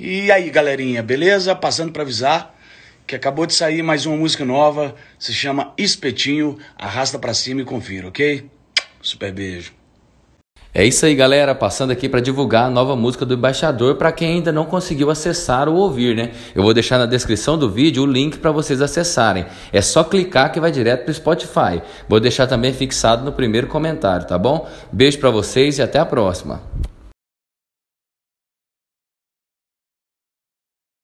E aí, galerinha, beleza? Passando para avisar que acabou de sair mais uma música nova, se chama Espetinho, arrasta para cima e confira, ok? Super beijo. É isso aí, galera, passando aqui para divulgar a nova música do Embaixador para quem ainda não conseguiu acessar ou ouvir, né? Eu vou deixar na descrição do vídeo o link para vocês acessarem. É só clicar que vai direto pro Spotify. Vou deixar também fixado no primeiro comentário, tá bom? Beijo para vocês e até a próxima.